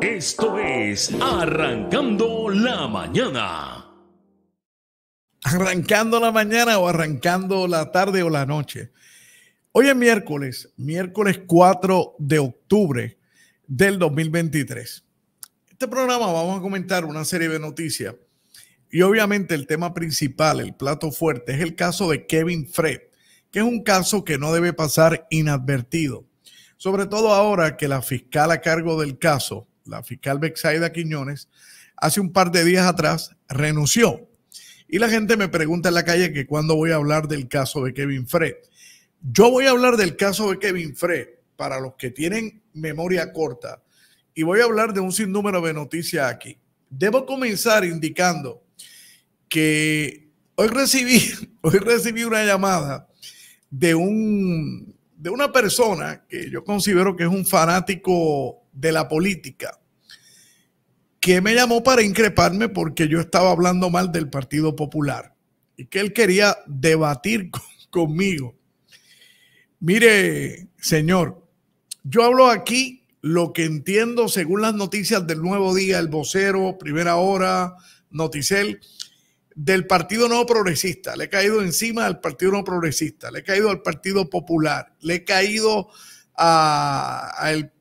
Esto es Arrancando la Mañana. Arrancando la mañana o arrancando la tarde o la noche. Hoy es miércoles, miércoles 4 de octubre del 2023. Este programa vamos a comentar una serie de noticias y obviamente el tema principal, el plato fuerte, es el caso de Kevin Fred, que es un caso que no debe pasar inadvertido, sobre todo ahora que la fiscal a cargo del caso la fiscal Bexaida Quiñones, hace un par de días atrás renunció. Y la gente me pregunta en la calle que cuándo voy a hablar del caso de Kevin Frey. Yo voy a hablar del caso de Kevin Frey, para los que tienen memoria corta y voy a hablar de un sinnúmero de noticias aquí. Debo comenzar indicando que hoy recibí, hoy recibí una llamada de, un, de una persona que yo considero que es un fanático de la política que me llamó para increparme porque yo estaba hablando mal del Partido Popular y que él quería debatir conmigo. Mire, señor, yo hablo aquí lo que entiendo según las noticias del Nuevo Día, El Vocero, Primera Hora, Noticel, del Partido No Progresista. Le he caído encima al Partido No Progresista, le he caído al Partido Popular, le he caído al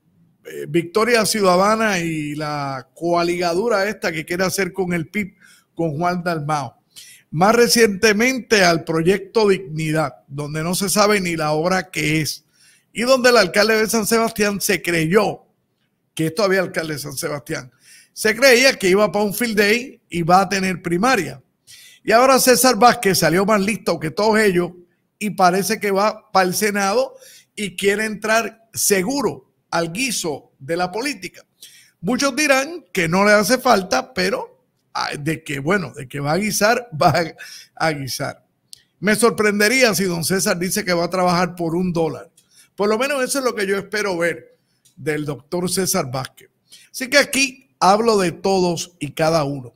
eh, victoria Ciudadana y la coaligadura esta que quiere hacer con el PIB, con Juan Dalmao. Más recientemente al proyecto Dignidad, donde no se sabe ni la obra que es, y donde el alcalde de San Sebastián se creyó, que esto había alcalde de San Sebastián, se creía que iba para un field day y va a tener primaria. Y ahora César Vázquez salió más listo que todos ellos y parece que va para el Senado y quiere entrar seguro al guiso de la política. Muchos dirán que no le hace falta, pero ah, de que, bueno, de que va a guisar, va a guisar. Me sorprendería si don César dice que va a trabajar por un dólar. Por lo menos eso es lo que yo espero ver del doctor César Vázquez. Así que aquí hablo de todos y cada uno.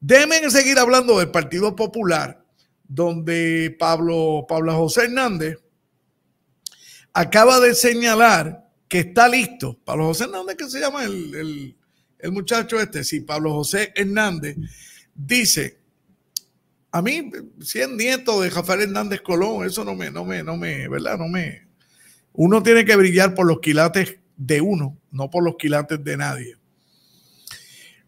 Deben seguir hablando del Partido Popular, donde Pablo, Pablo José Hernández acaba de señalar que está listo. Pablo José Hernández, que se llama el, muchacho este, sí, Pablo José Hernández, dice, a mí, si es nieto de Rafael Hernández Colón, eso no me, no me, no me, ¿verdad? No me... Uno tiene que brillar por los quilates de uno, no por los quilates de nadie.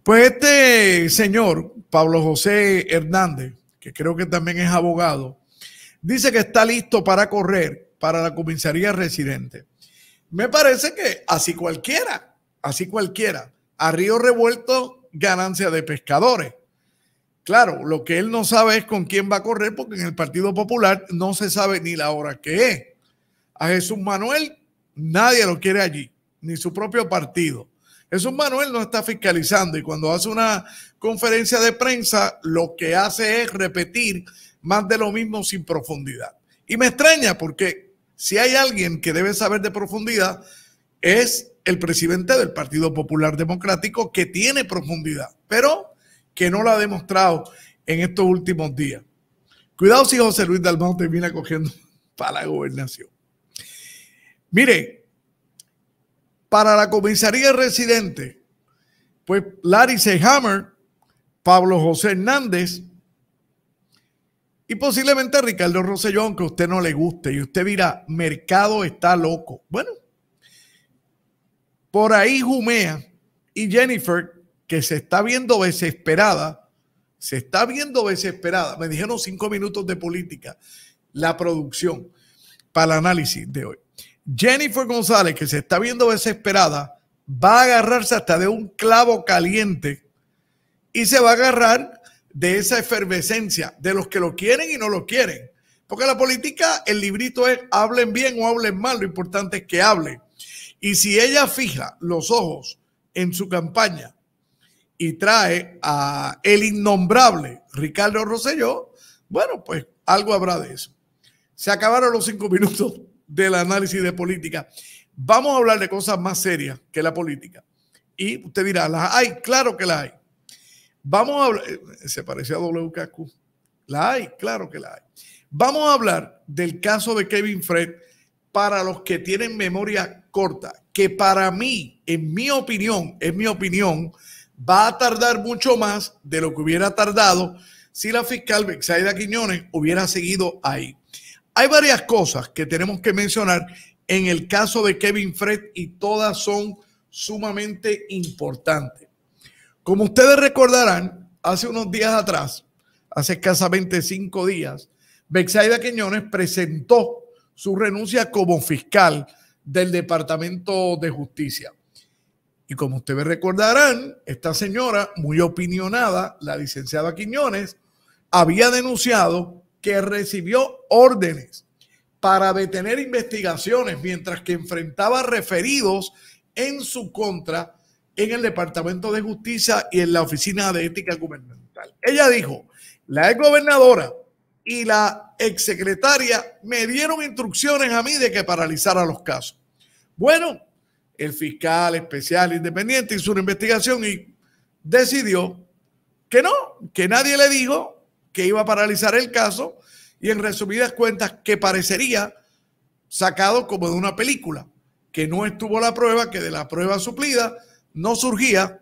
Pues este señor, Pablo José Hernández, que creo que también es abogado, dice que está listo para correr para la comisaría residente. Me parece que así cualquiera, así cualquiera, a río revuelto, ganancia de pescadores. Claro, lo que él no sabe es con quién va a correr, porque en el Partido Popular no se sabe ni la hora que es. A Jesús Manuel nadie lo quiere allí, ni su propio partido. Jesús Manuel no está fiscalizando y cuando hace una conferencia de prensa, lo que hace es repetir más de lo mismo sin profundidad. Y me extraña porque si hay alguien que debe saber de profundidad, es el presidente del Partido Popular Democrático que tiene profundidad, pero que no lo ha demostrado en estos últimos días. Cuidado si José Luis Dalmau termina cogiendo para la gobernación. Mire, para la comisaría residente, pues Larry Hammer, Pablo José Hernández, y posiblemente Ricardo Rosellón, que a usted no le guste, y usted dirá, mercado está loco. Bueno, por ahí Jumea y Jennifer, que se está viendo desesperada, se está viendo desesperada. Me dijeron cinco minutos de política, la producción para el análisis de hoy. Jennifer González, que se está viendo desesperada, va a agarrarse hasta de un clavo caliente y se va a agarrar de esa efervescencia de los que lo quieren y no lo quieren. Porque la política, el librito es hablen bien o hablen mal, lo importante es que hablen. Y si ella fija los ojos en su campaña y trae a el innombrable Ricardo Rosselló, bueno, pues algo habrá de eso. Se acabaron los cinco minutos del análisis de política. Vamos a hablar de cosas más serias que la política. Y usted dirá, ¿las hay? Claro que las hay. Vamos a hablar, eh, se parece a La hay, claro que la hay. Vamos a hablar del caso de Kevin Fred para los que tienen memoria corta, que para mí, en mi opinión, en mi opinión, va a tardar mucho más de lo que hubiera tardado si la fiscal Bexaida Quiñones hubiera seguido ahí. Hay varias cosas que tenemos que mencionar en el caso de Kevin Fred y todas son sumamente importantes. Como ustedes recordarán, hace unos días atrás, hace escasamente cinco días, Bexaida Quiñones presentó su renuncia como fiscal del Departamento de Justicia. Y como ustedes recordarán, esta señora, muy opinionada, la licenciada Quiñones, había denunciado que recibió órdenes para detener investigaciones mientras que enfrentaba referidos en su contra en el Departamento de Justicia y en la Oficina de Ética Gubernamental. Ella dijo, la exgobernadora y la exsecretaria me dieron instrucciones a mí de que paralizara los casos. Bueno, el fiscal especial independiente hizo una investigación y decidió que no, que nadie le dijo que iba a paralizar el caso y en resumidas cuentas que parecería sacado como de una película, que no estuvo la prueba, que de la prueba suplida no surgía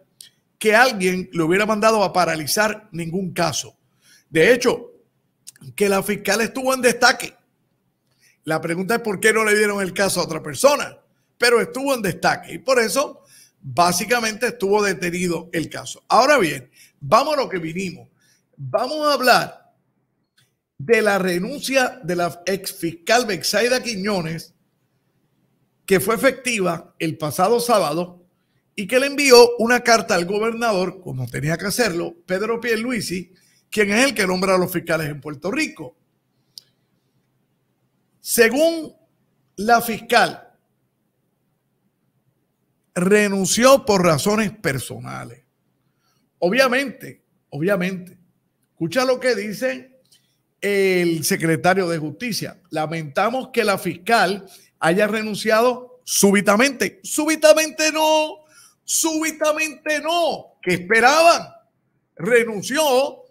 que alguien le hubiera mandado a paralizar ningún caso. De hecho, que la fiscal estuvo en destaque. La pregunta es por qué no le dieron el caso a otra persona, pero estuvo en destaque y por eso básicamente estuvo detenido el caso. Ahora bien, vamos a lo que vinimos. Vamos a hablar de la renuncia de la ex fiscal Bexaida Quiñones, que fue efectiva el pasado sábado y que le envió una carta al gobernador, como tenía que hacerlo, Pedro Pierluisi, quien es el que nombra a los fiscales en Puerto Rico. Según la fiscal, renunció por razones personales. Obviamente, obviamente. Escucha lo que dice el secretario de Justicia. Lamentamos que la fiscal haya renunciado súbitamente. Súbitamente no, súbitamente no, que esperaban. Renunció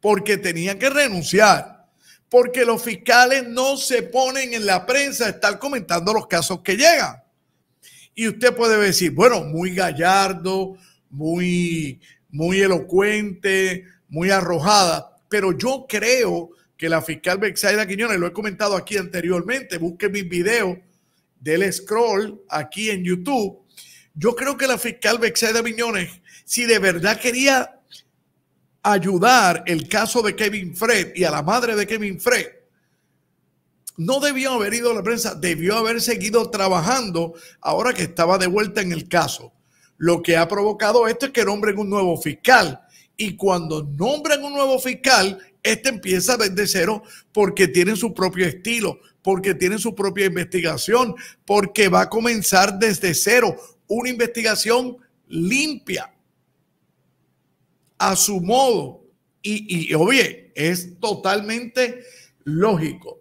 porque tenía que renunciar, porque los fiscales no se ponen en la prensa a estar comentando los casos que llegan. Y usted puede decir, bueno, muy gallardo, muy, muy elocuente, muy arrojada, pero yo creo que la fiscal Bexaida Quiñones, lo he comentado aquí anteriormente, busque mis videos del scroll aquí en YouTube, yo creo que la fiscal Bexeda Miñones, si de verdad quería ayudar el caso de Kevin Fred y a la madre de Kevin Fred, no debió haber ido a la prensa, debió haber seguido trabajando ahora que estaba de vuelta en el caso. Lo que ha provocado esto es que nombren un nuevo fiscal. Y cuando nombran un nuevo fiscal, este empieza desde cero porque tiene su propio estilo, porque tiene su propia investigación, porque va a comenzar desde cero, una investigación limpia a su modo. Y, y oye, es totalmente lógico.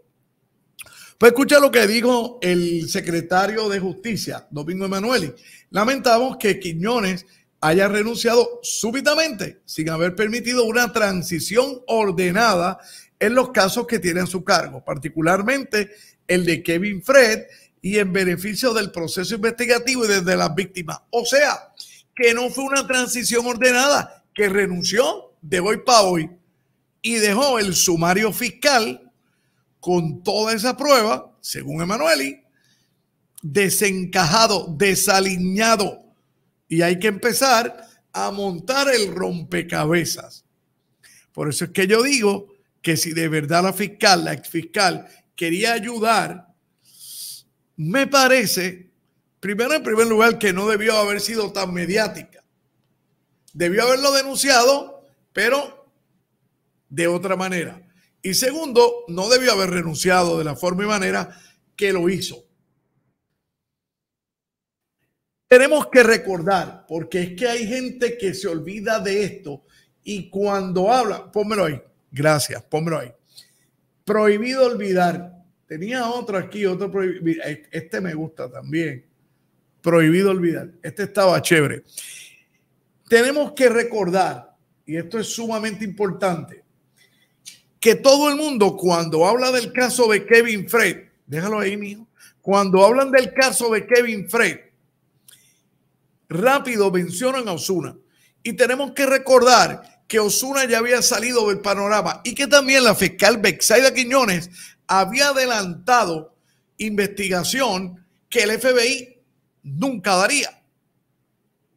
Pues escucha lo que dijo el secretario de Justicia, Domingo Emanueli. Lamentamos que Quiñones haya renunciado súbitamente sin haber permitido una transición ordenada en los casos que tiene en su cargo, particularmente el de Kevin Fred y en beneficio del proceso investigativo y desde las víctimas. O sea, que no fue una transición ordenada, que renunció de hoy para hoy y dejó el sumario fiscal con toda esa prueba, según Emanueli, desencajado, desaliñado. Y hay que empezar a montar el rompecabezas. Por eso es que yo digo que si de verdad la fiscal, la ex fiscal, quería ayudar me parece, primero en primer lugar, que no debió haber sido tan mediática. Debió haberlo denunciado, pero de otra manera. Y segundo, no debió haber renunciado de la forma y manera que lo hizo. Tenemos que recordar, porque es que hay gente que se olvida de esto y cuando habla, pónmelo ahí, gracias, pónmelo ahí. Prohibido olvidar Tenía otro aquí, otro prohibido. E-, este me gusta también. Prohibido olvidar. Este estaba chévere. Tenemos que recordar, y esto es sumamente importante, que todo el mundo cuando habla del caso de Kevin Frey, déjalo ahí, mijo, cuando hablan del caso de Kevin Frey, rápido mencionan a Osuna. Y tenemos que recordar que Osuna ya había salido del panorama y que también la fiscal Bexaida Quiñones había adelantado investigación que el FBI nunca daría.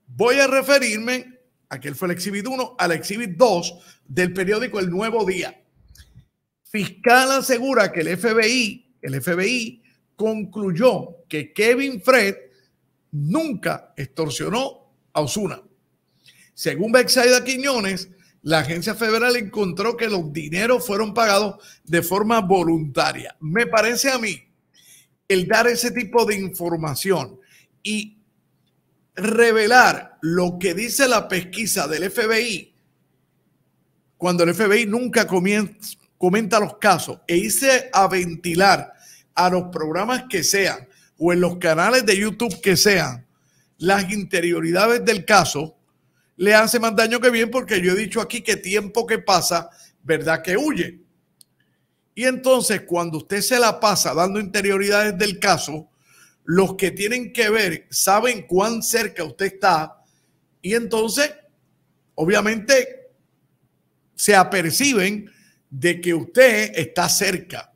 Voy a referirme, aquel fue el Exhibit 1, al Exhibit 2 del periódico El Nuevo Día. Fiscal asegura que el FBI, el FBI concluyó que Kevin Fred nunca extorsionó a Osuna. Según Bexaida Quiñones, la agencia federal encontró que los dineros fueron pagados de forma voluntaria. Me parece a mí el dar ese tipo de información y revelar lo que dice la pesquisa del FBI, cuando el FBI nunca comienza, comenta los casos e hice a ventilar a los programas que sean o en los canales de YouTube que sean las interioridades del caso, le hace más daño que bien porque yo he dicho aquí que tiempo que pasa, verdad que huye. Y entonces cuando usted se la pasa dando interioridades del caso, los que tienen que ver saben cuán cerca usted está y entonces obviamente se aperciben de que usted está cerca.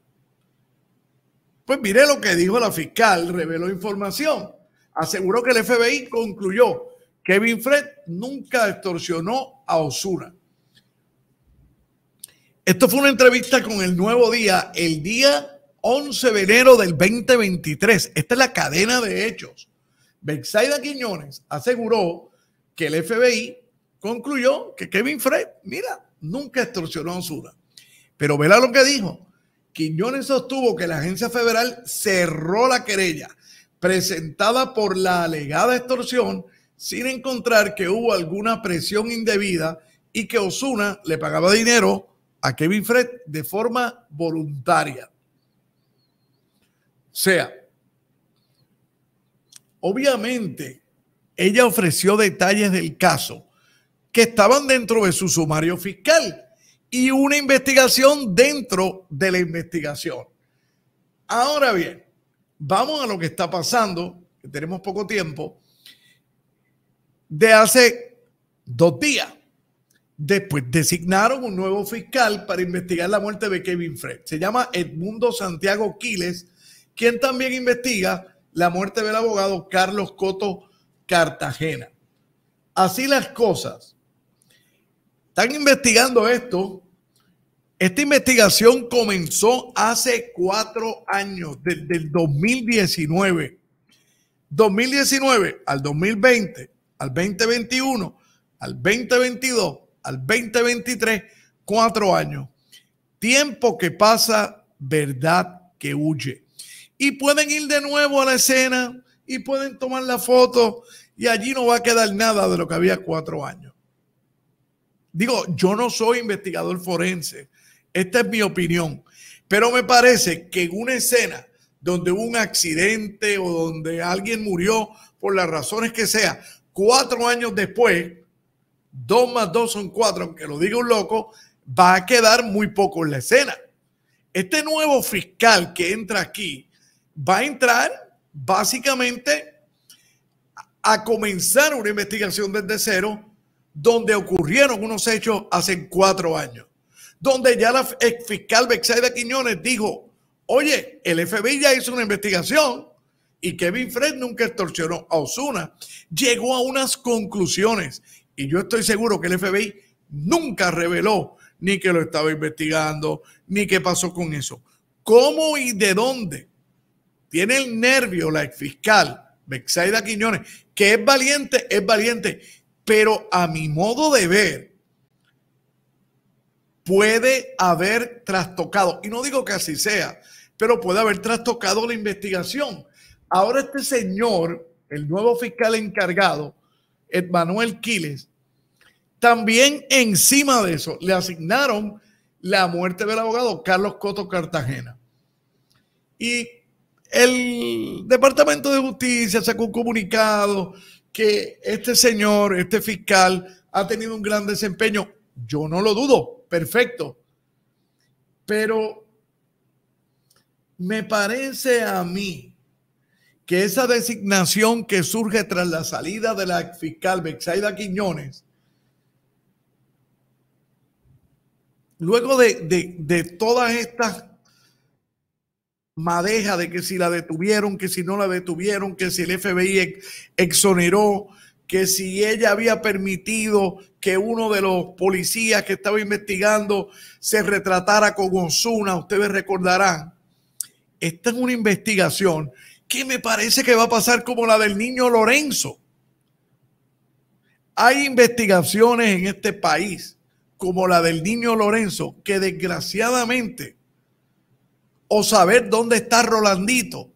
Pues mire lo que dijo la fiscal, reveló información, aseguró que el FBI concluyó Kevin Fred nunca extorsionó a Osuna. Esto fue una entrevista con el Nuevo Día, el día 11 de enero del 2023. Esta es la cadena de hechos. Bexaida Quiñones aseguró que el FBI concluyó que Kevin Fred, mira, nunca extorsionó a Osuna. Pero verá lo que dijo. Quiñones sostuvo que la agencia federal cerró la querella presentada por la alegada extorsión sin encontrar que hubo alguna presión indebida y que Osuna le pagaba dinero a Kevin Fred de forma voluntaria. O sea, obviamente ella ofreció detalles del caso que estaban dentro de su sumario fiscal y una investigación dentro de la investigación. Ahora bien, vamos a lo que está pasando, que tenemos poco tiempo, de hace dos días. Después designaron un nuevo fiscal para investigar la muerte de Kevin Fred. Se llama Edmundo Santiago Quiles, quien también investiga la muerte del abogado Carlos Coto Cartagena. Así las cosas. Están investigando esto. Esta investigación comenzó hace cuatro años, desde el 2019. 2019 al 2020 al 2021, al 2022, al 2023, cuatro años. Tiempo que pasa, verdad que huye. Y pueden ir de nuevo a la escena y pueden tomar la foto y allí no va a quedar nada de lo que había cuatro años. Digo, yo no soy investigador forense, esta es mi opinión, pero me parece que en una escena donde hubo un accidente o donde alguien murió por las razones que sea, cuatro años después, dos más dos son cuatro, aunque lo diga un loco, va a quedar muy poco en la escena. Este nuevo fiscal que entra aquí va a entrar básicamente a comenzar una investigación desde cero donde ocurrieron unos hechos hace cuatro años, donde ya la ex fiscal Bexaida Quiñones dijo, oye, el FBI ya hizo una investigación y Kevin Fred nunca extorsionó a Osuna, llegó a unas conclusiones. Y yo estoy seguro que el FBI nunca reveló ni que lo estaba investigando, ni qué pasó con eso. ¿Cómo y de dónde tiene el nervio la ex fiscal Bexaida Quiñones, que es valiente, es valiente, pero a mi modo de ver, puede haber trastocado, y no digo que así sea, pero puede haber trastocado la investigación Ahora este señor, el nuevo fiscal encargado, Manuel Quiles, también encima de eso le asignaron la muerte del abogado Carlos Coto Cartagena. Y el Departamento de Justicia sacó un comunicado que este señor, este fiscal, ha tenido un gran desempeño. Yo no lo dudo, perfecto. Pero me parece a mí que esa designación que surge tras la salida de la fiscal Bexaida Quiñones, luego de, todas estas madejas de que si la detuvieron, que si no la detuvieron, que si el FBI exoneró, que si ella había permitido que uno de los policías que estaba investigando se retratara con Osuna, ustedes recordarán. Esta es una investigación ¿Qué me parece que va a pasar como la del niño Lorenzo. Hay investigaciones en este país, como la del niño Lorenzo, que desgraciadamente, o saber dónde está Rolandito,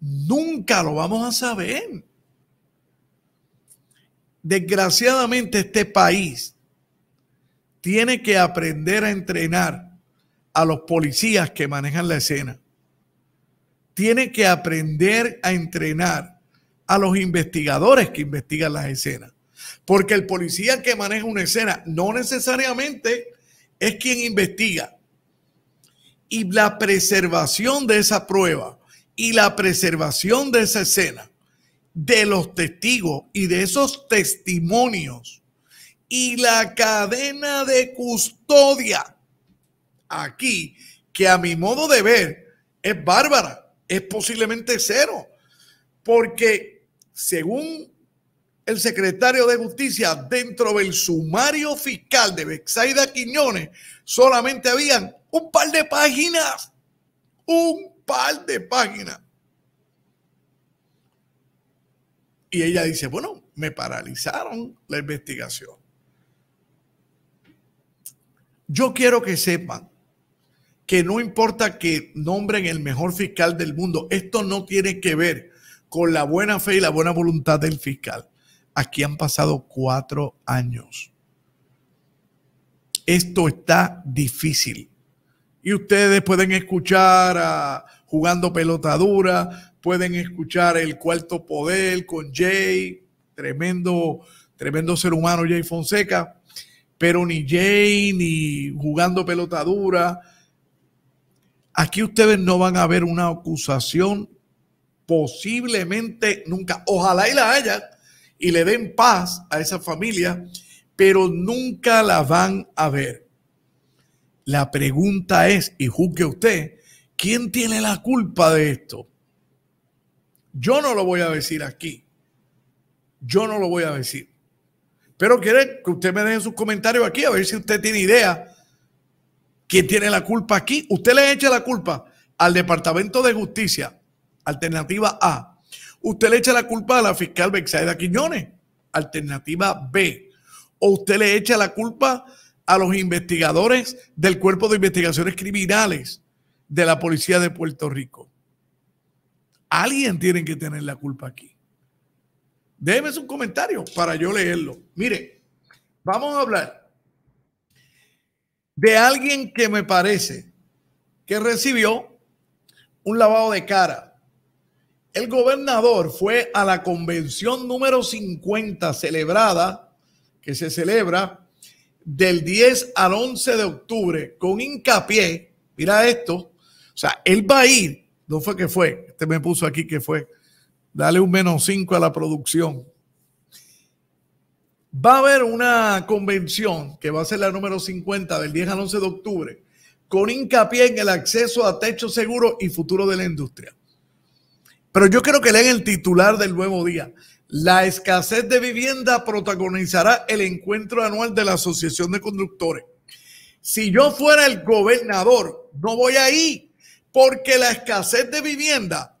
nunca lo vamos a saber. Desgraciadamente este país tiene que aprender a entrenar a los policías que manejan la escena tiene que aprender a entrenar a los investigadores que investigan las escenas. Porque el policía que maneja una escena no necesariamente es quien investiga. Y la preservación de esa prueba y la preservación de esa escena, de los testigos y de esos testimonios y la cadena de custodia aquí, que a mi modo de ver es bárbara es posiblemente cero, porque según el secretario de Justicia, dentro del sumario fiscal de Bexaida Quiñones, solamente habían un par de páginas, un par de páginas. Y ella dice, bueno, me paralizaron la investigación. Yo quiero que sepan que no importa que nombren el mejor fiscal del mundo, esto no tiene que ver con la buena fe y la buena voluntad del fiscal. Aquí han pasado cuatro años. Esto está difícil. Y ustedes pueden escuchar a Jugando Pelotadura, pueden escuchar El Cuarto Poder con Jay, tremendo, tremendo ser humano Jay Fonseca, pero ni Jay, ni Jugando Pelotadura... Aquí ustedes no van a ver una acusación posiblemente nunca. Ojalá y la haya y le den paz a esa familia, pero nunca la van a ver. La pregunta es, y juzgue usted, ¿quién tiene la culpa de esto? Yo no lo voy a decir aquí. Yo no lo voy a decir. Pero quiero que usted me deje sus comentarios aquí a ver si usted tiene idea ¿Quién tiene la culpa aquí? Usted le echa la culpa al Departamento de Justicia, alternativa A. Usted le echa la culpa a la fiscal Bexaida Quiñones, alternativa B. O usted le echa la culpa a los investigadores del Cuerpo de Investigaciones Criminales de la Policía de Puerto Rico. Alguien tiene que tener la culpa aquí. Déjeme un comentario para yo leerlo. Mire, vamos a hablar de alguien que me parece que recibió un lavado de cara. El gobernador fue a la convención número 50 celebrada, que se celebra del 10 al 11 de octubre, con hincapié, mira esto, o sea, él va a ir, no fue que fue, este me puso aquí que fue, dale un menos 5 a la producción, Va a haber una convención que va a ser la número 50 del 10 al 11 de octubre con hincapié en el acceso a techo seguro y futuro de la industria. Pero yo creo que leen el titular del nuevo día. La escasez de vivienda protagonizará el encuentro anual de la Asociación de Conductores. Si yo fuera el gobernador, no voy ahí, porque la escasez de vivienda,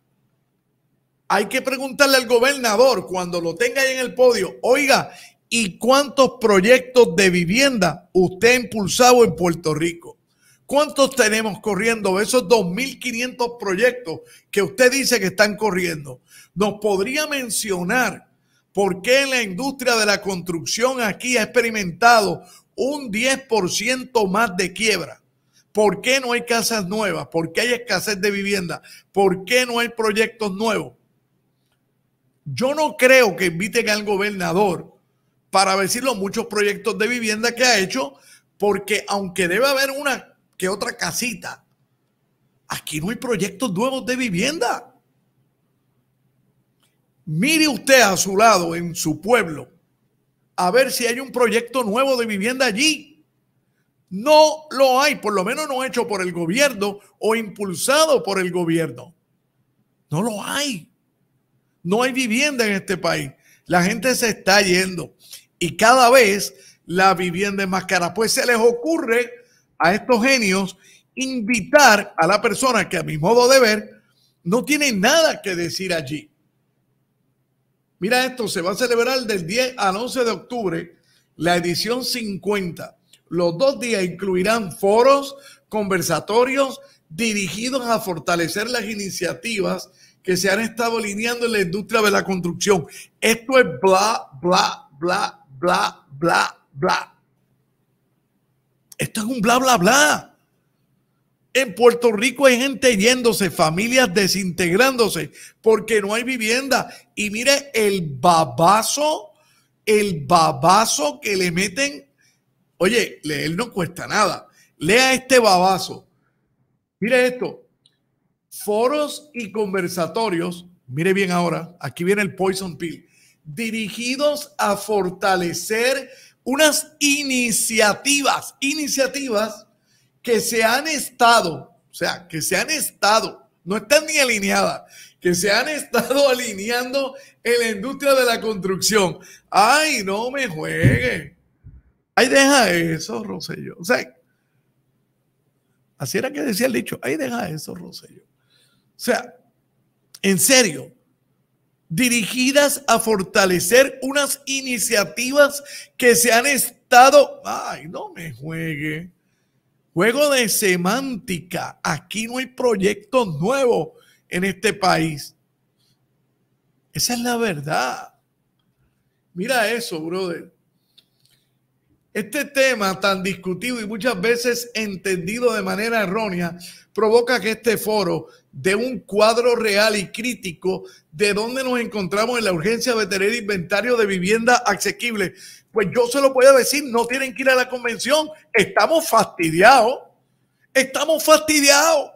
hay que preguntarle al gobernador cuando lo tenga ahí en el podio, oiga, y cuántos proyectos de vivienda usted ha impulsado en Puerto Rico. ¿Cuántos tenemos corriendo? Esos 2.500 proyectos que usted dice que están corriendo. ¿Nos podría mencionar por qué la industria de la construcción aquí ha experimentado un 10% más de quiebra? ¿Por qué no hay casas nuevas? ¿Por qué hay escasez de vivienda? ¿Por qué no hay proyectos nuevos? Yo no creo que inviten al gobernador para ver los muchos proyectos de vivienda que ha hecho, porque aunque debe haber una que otra casita, aquí no hay proyectos nuevos de vivienda. Mire usted a su lado, en su pueblo, a ver si hay un proyecto nuevo de vivienda allí. No lo hay, por lo menos no hecho por el gobierno o impulsado por el gobierno. No lo hay. No hay vivienda en este país. La gente se está yendo y cada vez la vivienda es más cara. Pues se les ocurre a estos genios invitar a la persona que a mi modo de ver no tiene nada que decir allí. Mira esto, se va a celebrar del 10 al 11 de octubre la edición 50. Los dos días incluirán foros, conversatorios dirigidos a fortalecer las iniciativas que se han estado alineando en la industria de la construcción. Esto es bla, bla, bla, bla, bla, bla. Esto es un bla, bla, bla. En Puerto Rico hay gente yéndose, familias desintegrándose porque no hay vivienda. Y mire el babazo, el babazo que le meten. Oye, él no cuesta nada. Lea este babazo. Mire esto foros y conversatorios, mire bien ahora, aquí viene el poison pill, dirigidos a fortalecer unas iniciativas, iniciativas que se han estado, o sea, que se han estado, no están ni alineadas, que se han estado alineando en la industria de la construcción. Ay, no me juegue. Ay, deja eso, Rosello. O sea, así era que decía el dicho, ay, deja eso, Rosello. O sea, en serio, dirigidas a fortalecer unas iniciativas que se han estado, ay, no me juegue, juego de semántica, aquí no hay proyectos nuevos en este país. Esa es la verdad. Mira eso, brother. Este tema tan discutido y muchas veces entendido de manera errónea provoca que este foro dé un cuadro real y crítico de dónde nos encontramos en la urgencia de tener inventario de vivienda asequible. Pues yo se lo voy a decir, no tienen que ir a la convención, estamos fastidiados, estamos fastidiados.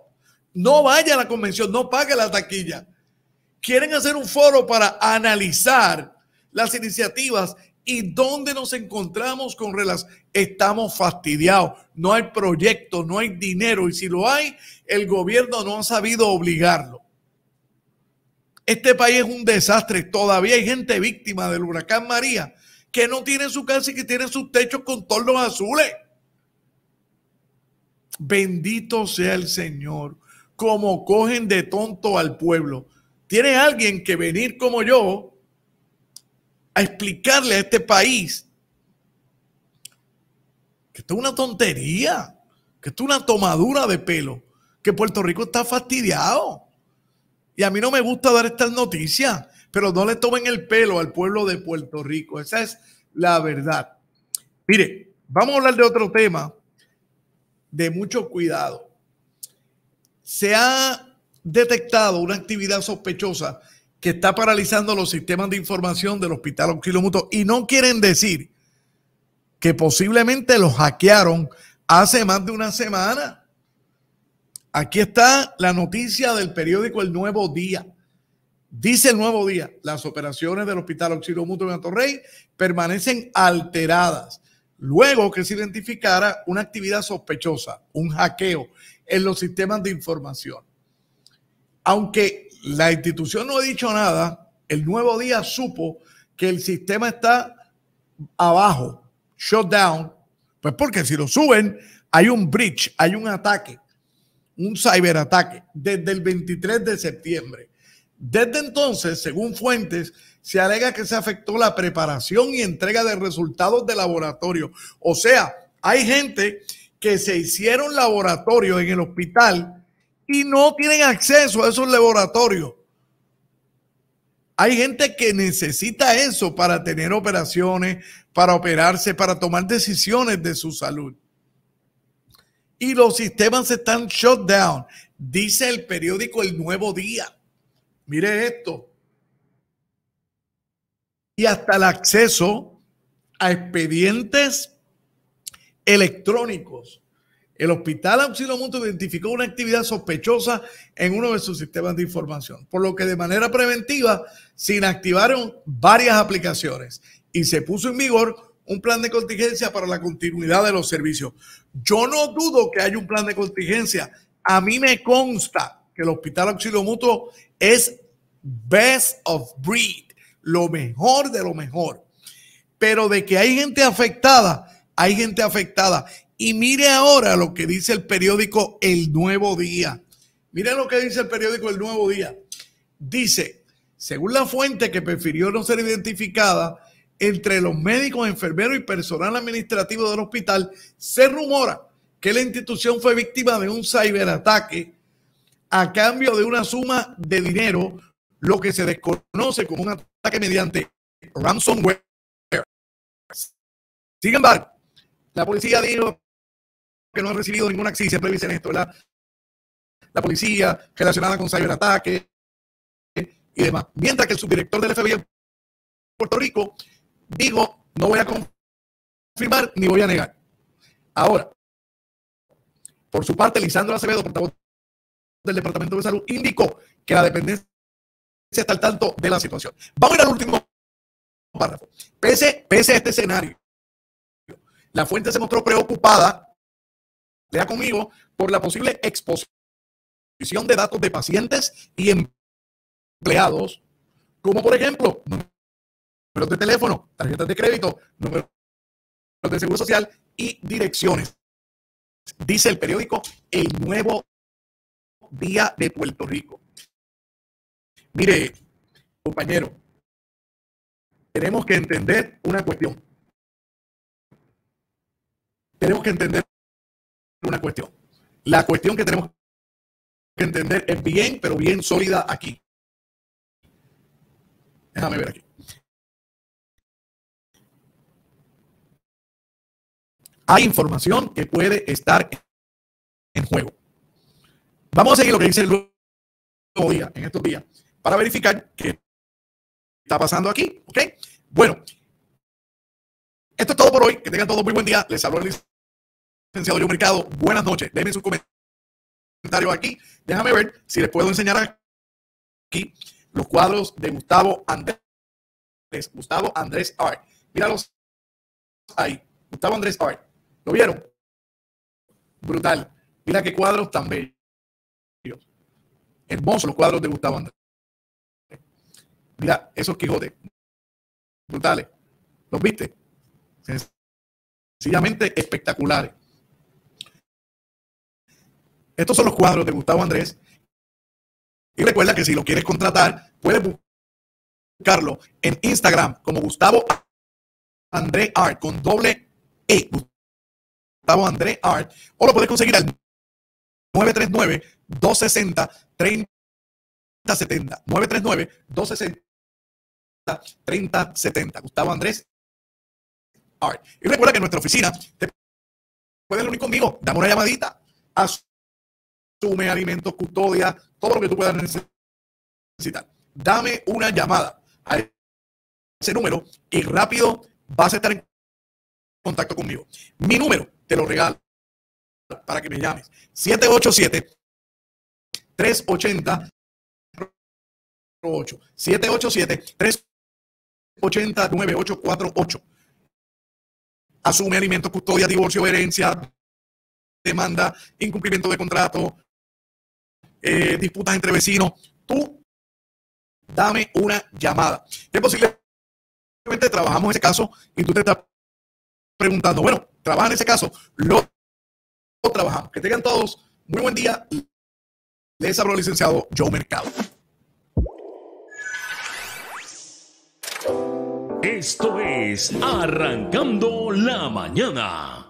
No vaya a la convención, no pague la taquilla. Quieren hacer un foro para analizar las iniciativas ¿Y dónde nos encontramos con relación? Estamos fastidiados, no hay proyecto, no hay dinero y si lo hay, el gobierno no ha sabido obligarlo. Este país es un desastre, todavía hay gente víctima del huracán María que no tiene su casa y que tiene sus techos con tornos azules. Bendito sea el Señor, como cogen de tonto al pueblo. Tiene alguien que venir como yo, a explicarle a este país que esto es una tontería, que esto es una tomadura de pelo, que Puerto Rico está fastidiado. Y a mí no me gusta dar estas noticias, pero no le tomen el pelo al pueblo de Puerto Rico. Esa es la verdad. Mire, vamos a hablar de otro tema de mucho cuidado. Se ha detectado una actividad sospechosa que está paralizando los sistemas de información del Hospital Auxilio Mutuo. Y no quieren decir que posiblemente los hackearon hace más de una semana. Aquí está la noticia del periódico El Nuevo Día. Dice el Nuevo Día, las operaciones del Hospital Auxilio Mutuo de Torrey permanecen alteradas luego que se identificara una actividad sospechosa, un hackeo en los sistemas de información. Aunque la institución no ha dicho nada, el nuevo día supo que el sistema está abajo, shutdown, down, pues porque si lo suben, hay un breach, hay un ataque, un ciberataque, desde el 23 de septiembre. Desde entonces, según fuentes, se alega que se afectó la preparación y entrega de resultados de laboratorio. O sea, hay gente que se hicieron laboratorios en el hospital y no tienen acceso a esos laboratorios. Hay gente que necesita eso para tener operaciones, para operarse, para tomar decisiones de su salud. Y los sistemas están shut down, dice el periódico El Nuevo Día. Mire esto. Y hasta el acceso a expedientes electrónicos el hospital Auxilio Mutuo identificó una actividad sospechosa en uno de sus sistemas de información, por lo que de manera preventiva se inactivaron varias aplicaciones y se puso en vigor un plan de contingencia para la continuidad de los servicios. Yo no dudo que haya un plan de contingencia. A mí me consta que el Hospital Auxilio Mutuo es best of breed, lo mejor de lo mejor. Pero de que hay gente afectada, hay gente afectada. Y mire ahora lo que dice el periódico El Nuevo Día. Mire lo que dice el periódico El Nuevo Día. Dice, según la fuente que prefirió no ser identificada, entre los médicos, enfermeros y personal administrativo del hospital, se rumora que la institución fue víctima de un ciberataque a cambio de una suma de dinero, lo que se desconoce como un ataque mediante ransomware. Sin embargo, la policía dijo que no ha recibido ninguna acción, siempre dicen esto, ¿verdad? La policía relacionada con ciberataques y demás. Mientras que el subdirector del FBI en Puerto Rico dijo, no voy a confirmar ni voy a negar. Ahora, por su parte, Lisandro Acevedo, portavoz del Departamento de Salud, indicó que la dependencia está al tanto de la situación. Vamos a ir al último párrafo. Pese, pese a este escenario, la fuente se mostró preocupada sea conmigo por la posible exposición de datos de pacientes y empleados, como por ejemplo números de teléfono, tarjetas de crédito, números de seguro social y direcciones. Dice el periódico El Nuevo Día de Puerto Rico. Mire, compañero, tenemos que entender una cuestión. Tenemos que entender una cuestión. La cuestión que tenemos que entender es bien, pero bien sólida aquí. Déjame ver aquí. Hay información que puede estar en juego. Vamos a seguir lo que dice el día, en estos días, para verificar qué está pasando aquí. ¿Ok? Bueno, esto es todo por hoy. Que tengan todos muy buen día. Les saludo el licenciado Mercado, buenas noches. Déjenme sus comentarios aquí. Déjame ver si les puedo enseñar aquí los cuadros de Gustavo Andrés. Gustavo Andrés Art. Míralos ahí. Gustavo Andrés Art. ¿Lo vieron? Brutal. Mira qué cuadros tan bellos. Hermosos los cuadros de Gustavo Andrés. Mira, esos Quijotes. Brutales. ¿Los viste? Sencillamente espectaculares. Estos son los cuadros de Gustavo Andrés. Y recuerda que si lo quieres contratar, puedes buscarlo en Instagram como Gustavo Andrés Art con doble E. Gustavo Andrés Art. O lo puedes conseguir al 939-260-3070. 939-260-3070. Gustavo Andrés Art. Y recuerda que en nuestra oficina te puedes reunir conmigo. Dame una llamadita. su Alimentos, Custodia, todo lo que tú puedas necesitar. Dame una llamada a ese número y rápido vas a estar en contacto conmigo. Mi número te lo regalo para que me llames. 787 380 787 380 9848 Asume alimentos, custodia, divorcio, herencia, demanda, incumplimiento de contrato, eh, disputas entre vecinos, tú dame una llamada. es Que posiblemente trabajamos ese caso y tú te estás preguntando, bueno, trabaja en ese caso, lo, lo trabajamos. Que tengan todos muy buen día. Les hablo licenciado Joe Mercado. Esto es Arrancando la Mañana.